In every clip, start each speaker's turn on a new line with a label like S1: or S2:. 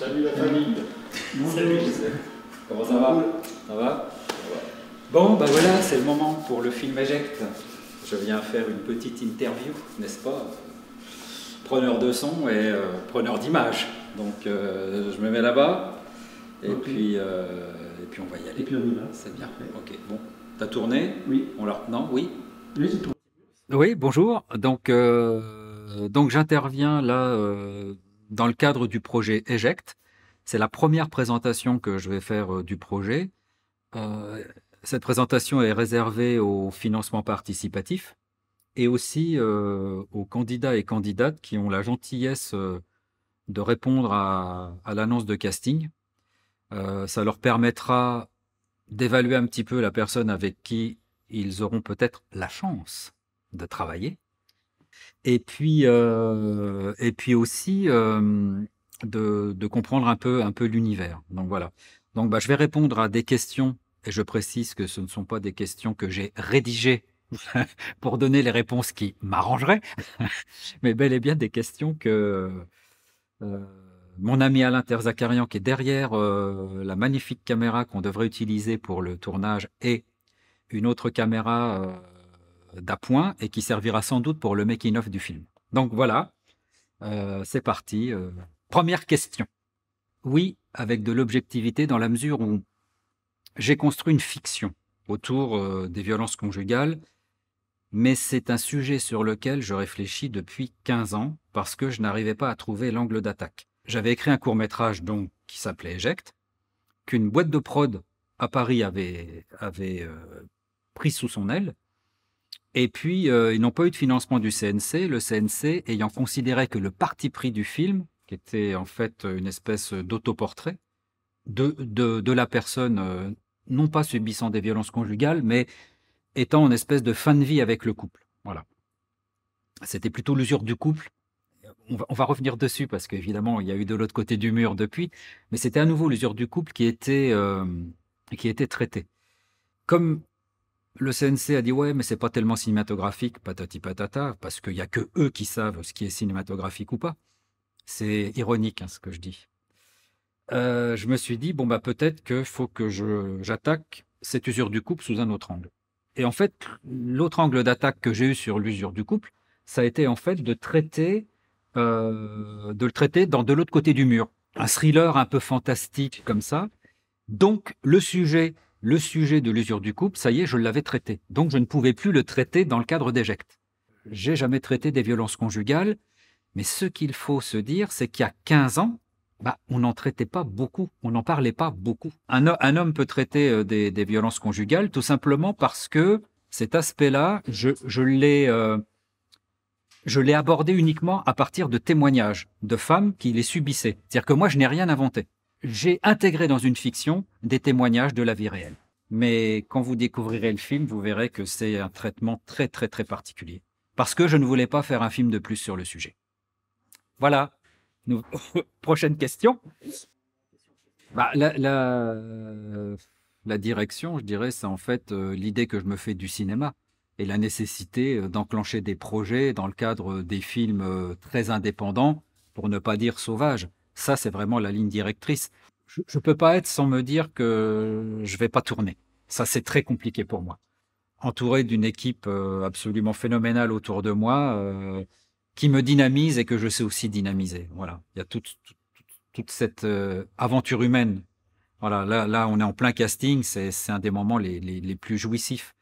S1: Salut la famille. Bonjour. Comment ça va Ça va Bon, ben voilà, c'est le moment pour le film Eject. Je viens faire une petite interview, n'est-ce pas Preneur de son et euh, preneur d'image. Donc euh, je me mets là-bas et, puis, euh, et puis on va y aller. C'est bien. Ok, bon. T'as tourné Oui. On leur Non, oui Oui, Oui, bonjour. Donc, donc j'interviens là dans le cadre du projet Eject. C'est la première présentation que je vais faire euh, du projet. Euh, cette présentation est réservée au financement participatif et aussi euh, aux candidats et candidates qui ont la gentillesse de répondre à l'annonce de casting. ça leur permettra d'évaluer un petit peu la personne avec qui ils auront peut-être la chance de travailler et puis, euh, et puis aussi euh, de, comprendre un peu, un peu l'univers. Donc voilà. Donc bah, je vais répondre à des questions, et je précise que ce ne sont pas des questions que j'ai rédigées pour donner les réponses qui m'arrangeraient, mais bel et bien des questions que euh, mon ami Alain Terzakarian, qui est derrière la magnifique caméra qu'on devrait utiliser pour le tournage, et une autre caméra d'appoint et qui servira sans doute pour le making-of du film. Donc voilà, euh, c'est parti. Euh, première question. Oui, avec de l'objectivité dans la mesure où j'ai construit une fiction autour euh, des violences conjugales, mais c'est un sujet sur lequel je réfléchis depuis 15 ans parce que je n'arrivais pas à trouver l'angle d'attaque. J'avais écrit un court métrage donc qui s'appelait Eject, qu'une boîte de prod à Paris avait pris sous son aile et puis, euh, ils n'ont pas eu de financement du CNC, le CNC ayant considéré que le parti pris du film, qui était en fait une espèce d'autoportrait de, de, la personne, euh, non pas subissant des violences conjugales, mais étant en espèce de fin de vie avec le couple. Voilà. C'était plutôt l'usure du couple. On va, revenir dessus parce qu'évidemment, il y a eu de l'autre côté du mur depuis, mais c'était à nouveau l'usure du couple qui était, euh, qui était traitée. Comme le CNC a dit ouais, mais c'est pas tellement cinématographique, patati patata, parce qu'il n'y a que eux qui savent ce qui est cinématographique ou pas. C'est ironique hein, ce que je dis. Euh, je me suis dit bon bah peut-être qu'il faut que j'attaque cette usure du couple sous un autre angle. Et en fait, l'autre angle d'attaque que j'ai eu sur l'usure du couple, ça a été en fait de traiter, euh, de le traiter dans de l'autre côté du mur, un thriller un peu fantastique comme ça. Donc le sujet le sujet de l'usure du couple, ça y est, je l'avais traité. Donc je ne pouvais plus le traiter dans le cadre d'éjecte. J'ai jamais traité des violences conjugales, mais ce qu'il faut se dire, c'est qu'il y a 15 ans, bah, on n'en traitait pas beaucoup, on n'en parlait pas beaucoup. Un, homme peut traiter euh, des, violences conjugales tout simplement parce que cet aspect-là, euh, je, l'ai abordé uniquement à partir de témoignages de femmes qui les subissaient. C'est-à-dire que moi, je n'ai rien inventé j'ai intégré dans une fiction des témoignages de la vie réelle. Mais quand vous découvrirez le film, vous verrez que c'est un traitement très très très particulier. Parce que je ne voulais pas faire un film de plus sur le sujet. Voilà. Prochaine question. Bah, la, la, direction, je dirais, c'est en fait euh, l'idée que je me fais du cinéma et la nécessité euh, d'enclencher des projets dans le cadre des films euh, très indépendants, pour ne pas dire sauvages ça, c'est vraiment la ligne directrice. Je ne peux pas être sans me dire que je vais pas tourner. Ça, c'est très compliqué pour moi. Entouré d'une équipe euh, absolument phénoménale autour de moi, euh, qui me dynamise et que je sais aussi dynamiser. Voilà, il y a toute, cette euh, aventure humaine. Voilà, là, on est en plein casting, c'est un des moments les, les, plus jouissifs.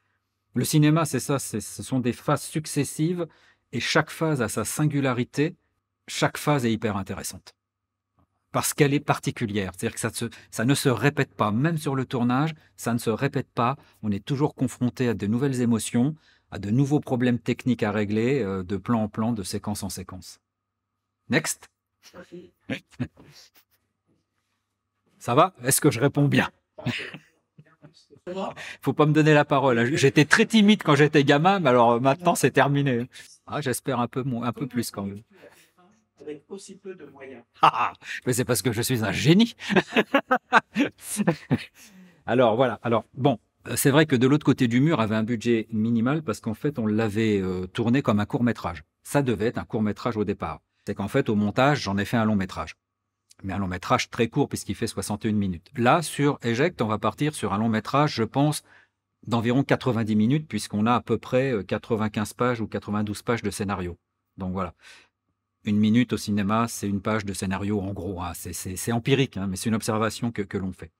S1: Le cinéma, c'est ça, ce sont des phases successives et chaque phase a sa singularité, chaque phase est hyper intéressante parce qu'elle est particulière. C'est-à-dire que ça, ça, ne se répète pas. Même sur le tournage, ça ne se répète pas. On est toujours confronté à de nouvelles émotions, à de nouveaux problèmes techniques à régler, euh, de plan en plan, de séquence en séquence. Next. Ça va Est-ce que je réponds bien Il Faut pas me donner la parole. J'étais très timide quand j'étais gamin, mais alors maintenant c'est terminé. Ah, j'espère un peu, un peu plus quand même aussi peu de moyens. Ah, ah, mais c'est parce que je suis un génie. Alors voilà, alors bon, euh, c'est vrai que de l'autre côté du mur avait un budget minimal parce qu'en fait on l'avait euh, tourné comme un court métrage. Ça devait être un court métrage au départ. C'est qu'en fait au montage j'en ai fait un long métrage. Mais un long métrage très court puisqu'il fait 61 minutes. Là sur Eject on va partir sur un long métrage je pense d'environ 90 minutes puisqu'on a à peu près 95 euh, pages ou 92 pages de scénario. Donc voilà une minute au cinéma, c'est une page de scénario en gros. Ah, c'est empirique, hein, mais c'est une observation que, l'on fait.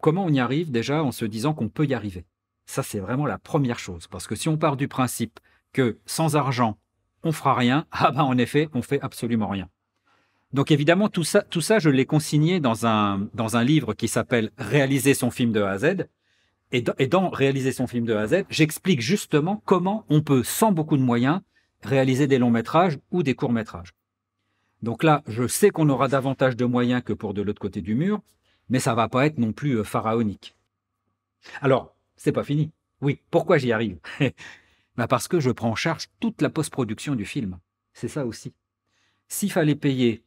S1: Comment on y arrive déjà en se disant qu'on peut y arriver Ça, c'est vraiment la première chose. Parce que si on part du principe que sans argent, on fera rien, ah ben, en effet, on fait absolument rien. Donc évidemment, tout ça, je l'ai consigné dans un, dans un livre qui s'appelle Réaliser son film de A à Z. et dans Réaliser son film de A à Z, j'explique justement comment on peut, sans beaucoup de moyens, réaliser des longs métrages ou des courts métrages. Donc là, je sais qu'on aura davantage de moyens que pour de l'autre côté du mur, mais ça va pas être non plus euh, pharaonique. Alors, c'est pas fini. Oui, pourquoi j'y arrive bah, Parce que je prends en charge toute la post-production du film. C'est ça aussi. S'il fallait payer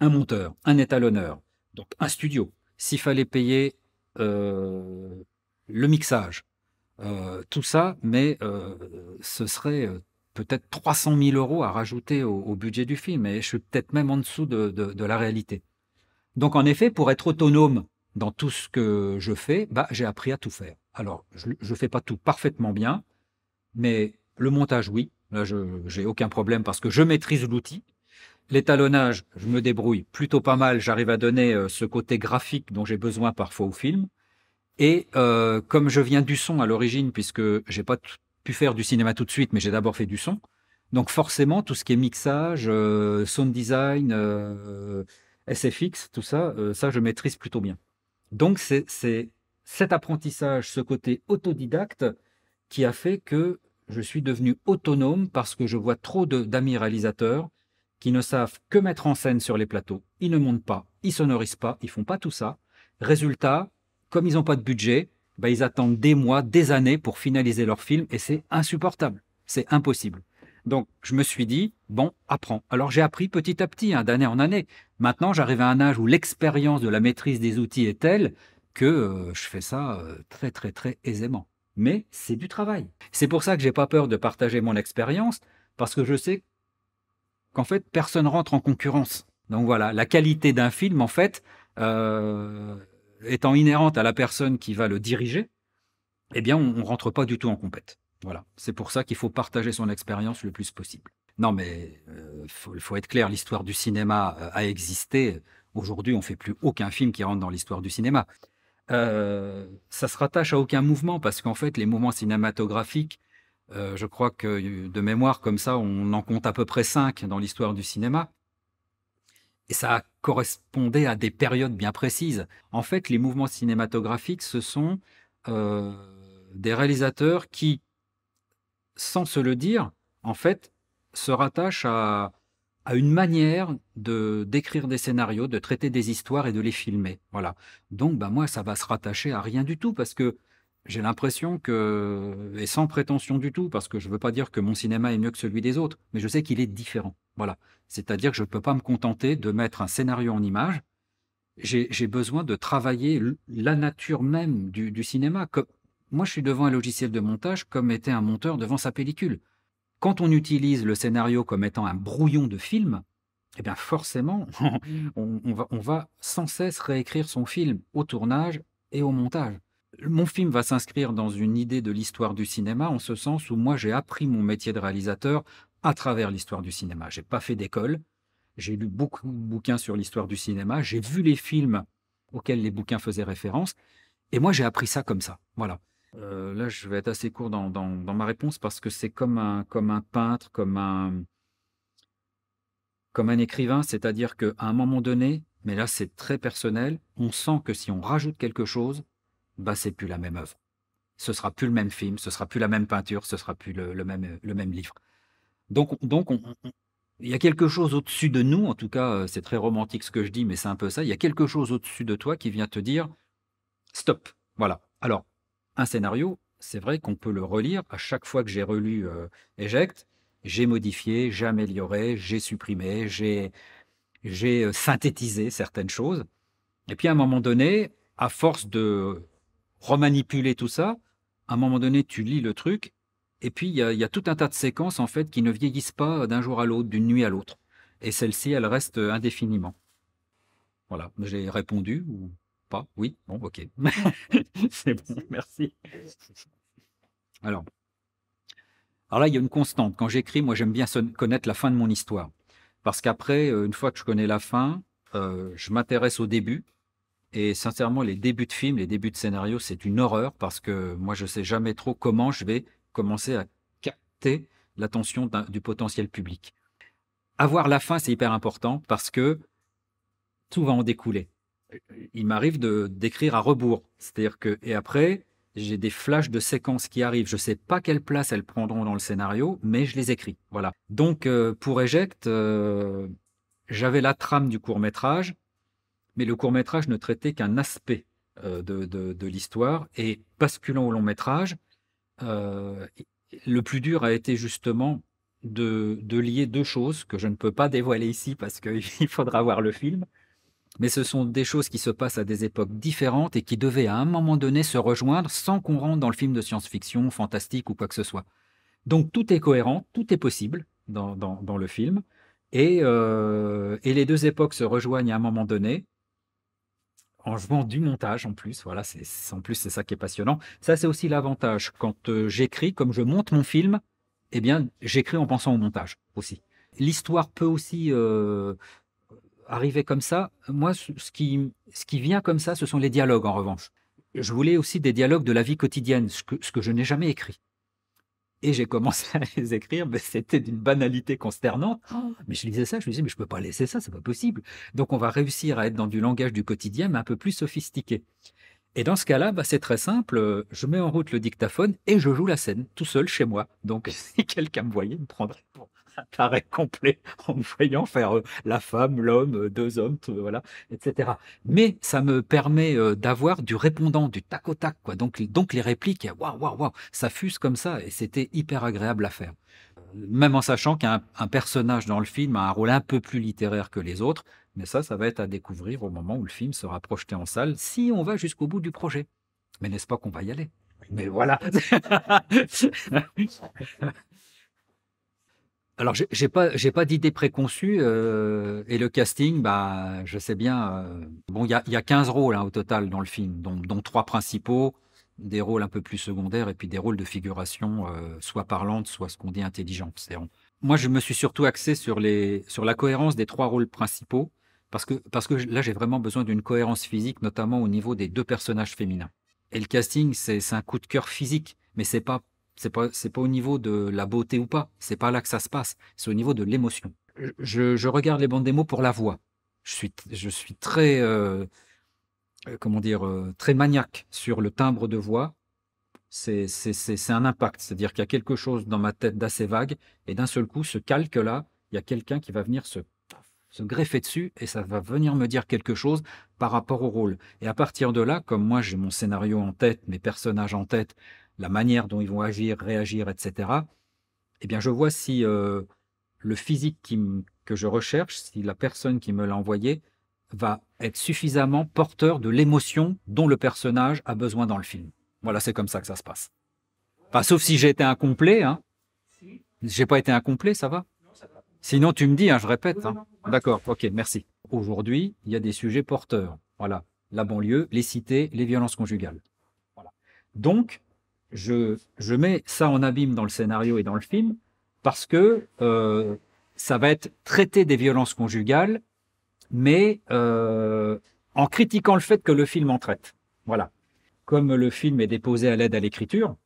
S1: un monteur, un étalonneur, donc un studio, s'il fallait payer euh, le mixage, euh, tout ça, mais ce serait peut-être 300 000 euros à rajouter au, budget du film, et je suis peut-être même en dessous de, la réalité. Donc en effet, pour être autonome dans tout ce que je fais, bah, j'ai appris à tout faire. Alors, je ne fais pas tout parfaitement bien, mais le montage, oui. Là, je n'ai aucun problème parce que je maîtrise l'outil. L'étalonnage, je me débrouille plutôt pas mal. J'arrive à donner euh, ce côté graphique dont j'ai besoin parfois au film. Et euh, comme je viens du son à l'origine, puisque j'ai pas pu faire du cinéma tout de suite, mais j'ai d'abord fait du son. Donc forcément, tout ce qui est mixage, euh, sound design, euh, SFX, tout ça, euh, ça je maîtrise plutôt bien. Donc c'est cet apprentissage, ce côté autodidacte qui a fait que je suis devenu autonome parce que je vois trop d'amis réalisateurs qui ne savent que mettre en scène sur les plateaux. Ils ne montent pas, ils sonorisent pas, ils font pas tout ça. Résultat, comme ils n'ont pas de budget, bah, ils attendent des mois, des années pour finaliser leur film et c'est insupportable. C'est impossible. Donc, je me suis dit, bon, apprends. Alors, j'ai appris petit à petit, hein, d'année en année. Maintenant, j'arrive à un âge où l'expérience de la maîtrise des outils est telle que euh, je fais ça euh, très, très, très aisément. Mais c'est du travail. C'est pour ça que j'ai pas peur de partager mon expérience, parce que je sais qu'en fait, personne rentre en concurrence. Donc voilà, la qualité d'un film, en fait, euh, étant inhérente à la personne qui va le diriger, eh bien, on ne rentre pas du tout en compète. Voilà. C'est pour ça qu'il faut partager son expérience le plus possible. Non, mais il euh, faut, être clair, l'histoire du cinéma euh, a existé. Aujourd'hui, on ne fait plus aucun film qui rentre dans l'histoire du cinéma. Euh, ça se rattache à aucun mouvement parce qu'en fait, les mouvements cinématographiques, je crois que de mémoire comme ça, on en compte à peu près cinq dans l'histoire du cinéma. Et ça correspondait à des périodes bien précises. En fait, les mouvements cinématographiques, ce sont euh, des réalisateurs qui, sans se le dire, en fait, se rattachent à, à une manière de d'écrire des scénarios, de traiter des histoires et de les filmer. Voilà. Donc, bah, moi, ça va se rattacher à rien du tout parce que j'ai l'impression que, et sans prétention du tout, parce que je ne veux pas dire que mon cinéma est mieux que celui des autres, mais je sais qu'il est différent. Voilà. C'est-à-dire que je ne peux pas me contenter de mettre un scénario en image. J'ai besoin de travailler la nature même du, cinéma. Comme, moi, je suis devant un logiciel de montage comme était un monteur devant sa pellicule. Quand on utilise le scénario comme étant un brouillon de film, eh bien forcément, on va sans cesse réécrire son film au tournage et au montage mon film va s'inscrire dans une idée de l'histoire du cinéma, en ce sens où moi j'ai appris mon métier de réalisateur à travers l'histoire du cinéma. J'ai pas fait d'école, j'ai lu beaucoup de bouquins sur l'histoire du cinéma, j'ai vu les films auxquels les bouquins faisaient référence, et moi j'ai appris ça comme ça. Voilà. Euh, là, je vais être assez court dans, ma réponse parce que c'est comme un, comme un peintre, comme un, comme un écrivain, c'est-à-dire qu'à un moment donné, mais là c'est très personnel, on sent que si on rajoute quelque chose, bah c'est plus la même œuvre. Ce sera plus le même film, ce sera plus la même peinture, ce sera plus le, même, euh, le même livre. Donc, donc il y a quelque chose au-dessus de nous, en tout cas, euh, c'est très romantique ce que je dis, mais c'est un peu ça. Il y a quelque chose au-dessus de toi qui vient te dire stop. Voilà. Alors, un scénario, c'est vrai qu'on peut le relire. À chaque fois que j'ai relu euh, Eject, j'ai modifié, j'ai amélioré, j'ai supprimé, j'ai, j'ai synthétisé certaines choses. Et puis à un moment donné, à force de remanipuler tout ça. À un moment donné, tu lis le truc, et puis il y, a tout un tas de séquences en fait qui ne vieillissent pas d'un jour à l'autre, d'une nuit à l'autre. Et celle-ci, elle reste indéfiniment. Voilà, j'ai répondu ou pas Oui, bon, ok. C'est bon, merci. Alors, alors là, il y a une constante. Quand j'écris, moi, j'aime bien connaître la fin de mon histoire. Parce qu'après, euh, une fois que je connais la fin, euh, je m'intéresse au début et sincèrement, les débuts de film, les débuts de scénario, c'est une horreur parce que moi, je ne sais jamais trop comment je vais commencer à capter l'attention du potentiel public. Avoir la fin, c'est hyper important parce que tout va en découler. Il m'arrive de d'écrire à rebours, c'est-à-dire que et après, j'ai des flashs de séquences qui arrivent. Je ne sais pas quelle place elles prendront dans le scénario, mais je les écris. Voilà. Donc, euh, pour Eject, euh, j'avais la trame du court métrage, mais le court métrage ne traitait qu'un aspect euh, de, de, l'histoire. Et basculant au long métrage, euh, le plus dur a été justement de, de, lier deux choses que je ne peux pas dévoiler ici parce qu'il faudra voir le film. Mais ce sont des choses qui se passent à des époques différentes et qui devaient à un moment donné se rejoindre sans qu'on rentre dans le film de science-fiction, fantastique ou quoi que ce soit. Donc tout est cohérent, tout est possible dans, dans, le film. Et, euh, et les deux époques se rejoignent à un moment donné en jouant du montage en plus. Voilà, c'est en plus c'est ça qui est passionnant. Ça c'est aussi l'avantage quand euh, j'écris, comme je monte mon film, eh bien j'écris en pensant au montage aussi. L'histoire peut aussi euh, arriver comme ça. Moi, ce qui ce qui vient comme ça, ce sont les dialogues en revanche. Je voulais aussi des dialogues de la vie quotidienne, ce que je n'ai jamais écrit et j'ai commencé à les écrire, mais c'était d'une banalité consternante. Oh. Mais je lisais ça, je me disais, mais je ne peux pas laisser ça, c'est pas possible. Donc on va réussir à être dans du langage du quotidien, mais un peu plus sophistiqué. Et dans ce cas-là, bah, c'est très simple. Euh, je mets en route le dictaphone et je joue la scène tout seul chez moi. Donc si quelqu'un me voyait, il me prendrait pour paraît complet en me voyant faire euh, la femme, l'homme, euh, deux hommes, voilà, etc. Mais ça me permet euh, d'avoir du répondant, du tac au tac, quoi. Donc, donc les répliques, waouh, waouh, waouh, ça fuse comme ça et c'était hyper agréable à faire. Même en sachant qu'un personnage dans le film a un rôle un peu plus littéraire que les autres, mais ça, ça va être à découvrir au moment où le film sera projeté en salle, si on va jusqu'au bout du projet. Mais n'est-ce pas qu'on va y aller mais voilà. Alors, j'ai pas, j'ai pas d'idée préconçue. Euh, et le casting, bah, je sais bien. Euh, bon, il y a, y a, 15 rôles hein, au total dans le film, dont, dont, trois principaux, des rôles un peu plus secondaires et puis des rôles de figuration, euh, soit parlante, soit ce qu'on dit intelligente. Moi, je me suis surtout axé sur les, sur la cohérence des trois rôles principaux, parce que, parce que là, j'ai vraiment besoin d'une cohérence physique, notamment au niveau des deux personnages féminins. Et le casting, c'est un coup de cœur physique, mais c'est pas c'est pas, pas au niveau de la beauté ou pas. C'est pas là que ça se passe. C'est au niveau de l'émotion. Je, regarde les bandes mots pour la voix. Je suis, très, euh, euh, comment dire, euh, très maniaque sur le timbre de voix. C'est, c'est, un impact. C'est-à-dire qu'il y a quelque chose dans ma tête d'assez vague et d'un seul coup, ce calque-là, il y a quelqu'un qui va venir se greffer dessus et ça va venir me dire quelque chose par rapport au rôle. Et à partir de là, comme moi j'ai mon scénario en tête, mes personnages en tête, la manière dont ils vont agir, réagir, etc., eh bien, je vois si euh, le physique qui que je recherche, si la personne qui me l'a envoyé, va être suffisamment porteur de l'émotion dont le personnage a besoin dans le film. Voilà, c'est comme ça que ça se passe. Pas sauf si j'ai été incomplet. Hein. J'ai pas été incomplet, ça va Sinon, tu me dis, hein, je répète. Hein. D'accord, ok, merci. Aujourd'hui, il y a des sujets porteurs. Voilà, la banlieue, les cités, les violences conjugales. Voilà. Donc, je, mets ça en abîme dans le scénario et dans le film parce que euh, ça va être traité des violences conjugales, mais euh, en critiquant le fait que le film en traite. Voilà. Comme le film est déposé à l'aide à l'écriture,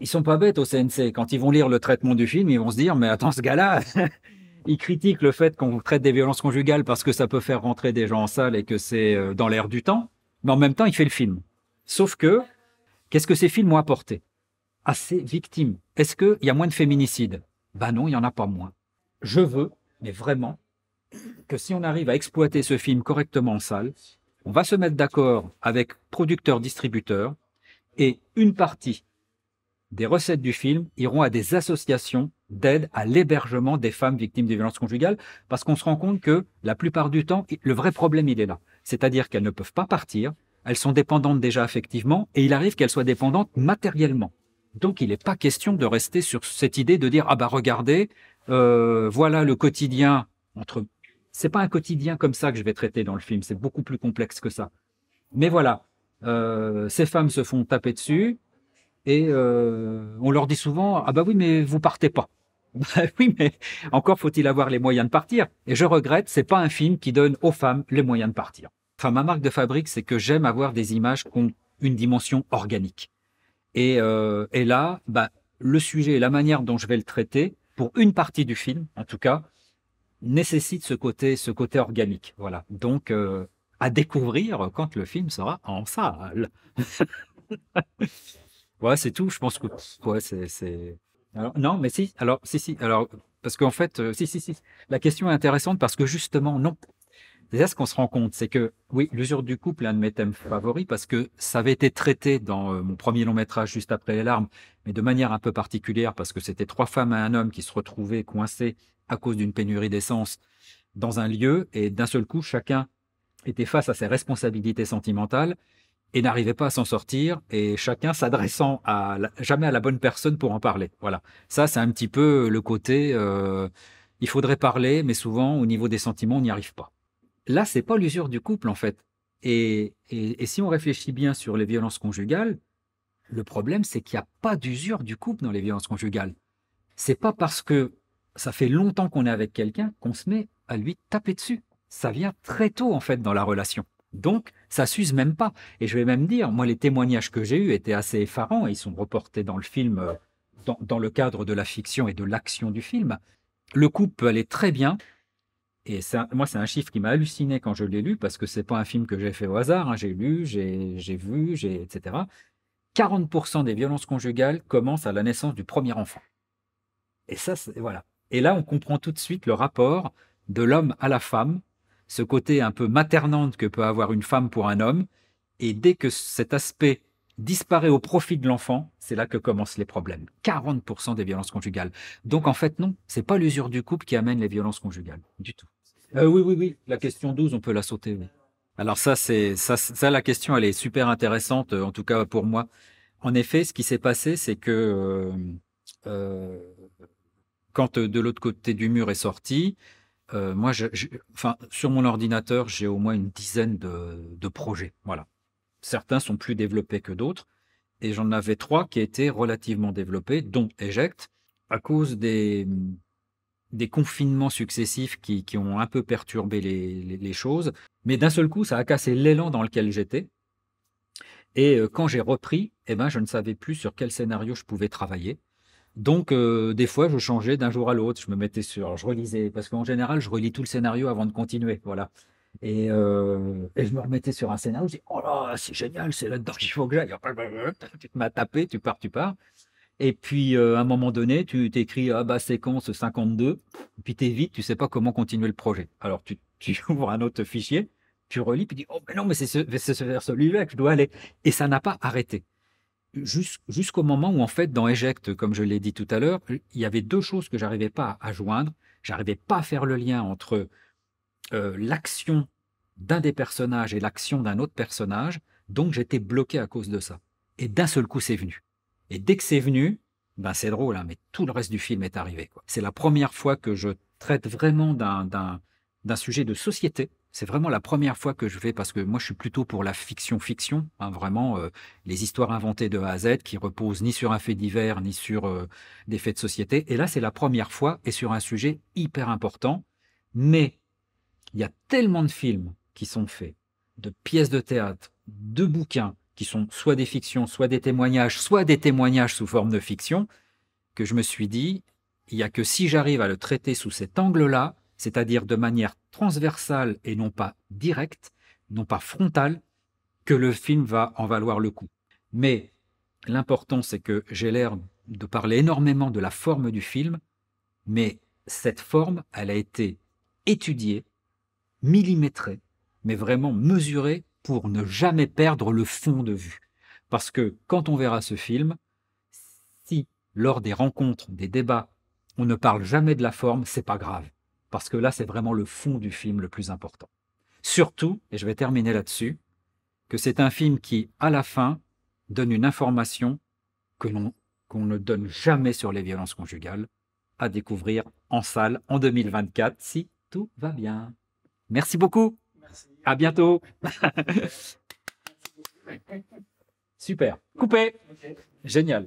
S1: ils sont pas bêtes au CNC. Quand ils vont lire le traitement du film, ils vont se dire mais attends ce gars-là, il critique le fait qu'on traite des violences conjugales parce que ça peut faire rentrer des gens en salle et que c'est euh, dans l'air du temps. Mais en même temps, il fait le film. Sauf que qu'est-ce que ces films ont apporté à victimes. Est-ce qu'il y a moins de féminicides Ben non, il n'y en a pas moins. Je veux, mais vraiment, que si on arrive à exploiter ce film correctement en salle, on va se mettre d'accord avec producteurs-distributeurs et une partie des recettes du film iront à des associations d'aide à l'hébergement des femmes victimes de violences conjugales, parce qu'on se rend compte que la plupart du temps, le vrai problème, il est là. C'est-à-dire qu'elles ne peuvent pas partir, elles sont dépendantes déjà effectivement, et il arrive qu'elles soient dépendantes matériellement. Donc il n'est pas question de rester sur cette idée de dire ah bah regardez, euh, voilà le quotidien entre. C'est pas un quotidien comme ça que je vais traiter dans le film. C'est beaucoup plus complexe que ça. Mais voilà, euh, ces femmes se font taper dessus et euh, on leur dit souvent ah bah oui mais vous partez pas. Bah oui mais encore faut-il avoir les moyens de partir. Et je regrette, c'est pas un film qui donne aux femmes les moyens de partir. Enfin ma marque de fabrique c'est que j'aime avoir des images qui ont une dimension organique. Euh, et, là, bah, le sujet et la manière dont je vais le traiter, pour une partie du film en tout cas, nécessite ce côté, ce côté organique. Voilà. Donc, euh, à découvrir quand le film sera en salle. ouais, c'est tout. Je pense que ouais, c'est. non, mais si. Alors, si, si. Alors, parce qu'en fait, euh, si, si, si. La question est intéressante parce que justement, non, Déjà, ce qu'on se rend compte, c'est que oui, l'usure du couple est un de mes thèmes favoris parce que ça avait été traité dans euh, mon premier long métrage juste après les larmes, mais de manière un peu particulière parce que c'était trois femmes et un homme qui se retrouvaient coincés à cause d'une pénurie d'essence dans un lieu et d'un seul coup, chacun était face à ses responsabilités sentimentales et n'arrivait pas à s'en sortir et chacun s'adressant à jamais à la bonne personne pour en parler. Voilà. Ça, c'est un petit peu le côté. Euh, il faudrait parler, mais souvent au niveau des sentiments, on n'y arrive pas là, c'est pas l'usure du couple, en fait. Et, si on réfléchit bien sur les violences conjugales, le problème, c'est qu'il n'y a pas d'usure du couple dans les violences conjugales. C'est pas parce que ça fait longtemps qu'on est avec quelqu'un qu'on se met à lui taper dessus. Ça vient très tôt, en fait, dans la relation. Donc, ça s'use même pas. Et je vais même dire, moi, les témoignages que j'ai eus étaient assez effarants et ils sont reportés dans le film, euh, dans, le cadre de la fiction et de l'action du film. Le couple peut aller très bien, et moi, c'est un chiffre qui m'a halluciné quand je l'ai lu, parce que c'est pas un film que j'ai fait au hasard. Hein. J'ai lu, j'ai vu, j'ai etc. 40% des violences conjugales commencent à la naissance du premier enfant. Et ça, voilà. Et là, on comprend tout de suite le rapport de l'homme à la femme, ce côté un peu maternante que peut avoir une femme pour un homme. Et dès que cet aspect disparaît au profit de l'enfant, c'est là que commencent les problèmes. 40% des violences conjugales. Donc en fait, non, c'est pas l'usure du couple qui amène les violences conjugales, du tout. Euh, oui, oui, oui. La question 12, on peut la sauter. Alors ça, c'est ça, la question, elle est super intéressante, euh, en tout cas pour moi. En effet, ce qui s'est passé, c'est que euh, quand de l'autre côté du mur est sorti, moi, enfin, sur mon ordinateur, j'ai au moins une dizaine de, de, projets. Voilà. Certains sont plus développés que d'autres, et j'en avais trois qui étaient relativement développés, dont Eject, à cause des, des confinements successifs qui, ont un peu perturbé les, choses. Mais d'un seul coup, ça a cassé l'élan dans lequel j'étais. Et euh, quand j'ai repris, eh ben, je ne savais plus sur quel scénario je pouvais travailler. Donc, euh, des fois, je changeais d'un jour à l'autre. Je me mettais sur, je relisais, parce qu'en général, je relis tout le scénario avant de continuer. Voilà. Et, euh, je me remettais sur un scénario. Je oh là, c'est génial, c'est là-dedans qu'il faut que j'aille. Tu m'as tapé, tu pars, tu pars. Et puis, euh, à un moment donné, tu t'écris ah bah, séquence 52, et puis t'es vite, tu sais pas comment continuer le projet. Alors, tu, ouvres un autre fichier, tu relis, puis tu dis oh, mais non, mais c'est ce, vers celui-là que je dois aller. Et ça n'a pas arrêté. Jusqu'au moment où, en fait, dans Eject, comme je l'ai dit tout à l'heure, il y avait deux choses que j'arrivais pas à joindre. J'arrivais pas à faire le lien entre euh, l'action d'un des personnages et l'action d'un autre personnage. Donc, j'étais bloqué à cause de ça. Et d'un seul coup, c'est venu. Et dès que c'est venu, ben c'est drôle, hein, mais tout le reste du film est arrivé. C'est la première fois que je traite vraiment d'un sujet de société. C'est vraiment la première fois que je fais parce que moi je suis plutôt pour la fiction-fiction, hein, vraiment euh, les histoires inventées de A à Z qui reposent ni sur un fait divers ni sur euh, des faits de société. Et là c'est la première fois et sur un sujet hyper important. Mais il y a tellement de films qui sont faits, de pièces de théâtre, de bouquins, qui sont soit des fictions, soit des témoignages, soit des témoignages sous forme de fiction, que je me suis dit, il n'y a que si j'arrive à le traiter sous cet angle-là, c'est-à-dire de manière transversale et non pas directe, non pas frontale, que le film va en valoir le coup. Mais l'important, c'est que j'ai l'air de parler énormément de la forme du film, mais cette forme, elle a été étudiée, millimétrée, mais vraiment mesurée pour ne jamais perdre le fond de vue. Parce que quand on verra ce film, si lors des rencontres, des débats, on ne parle jamais de la forme, c'est pas grave. Parce que là, c'est vraiment le fond du film le plus important. Surtout, et je vais terminer là-dessus, que c'est un film qui, à la fin, donne une information que l'on qu'on ne donne jamais sur les violences conjugales, à découvrir en salle en 2024 si tout va bien. Merci beaucoup. À bientôt. Super. Coupé. Génial.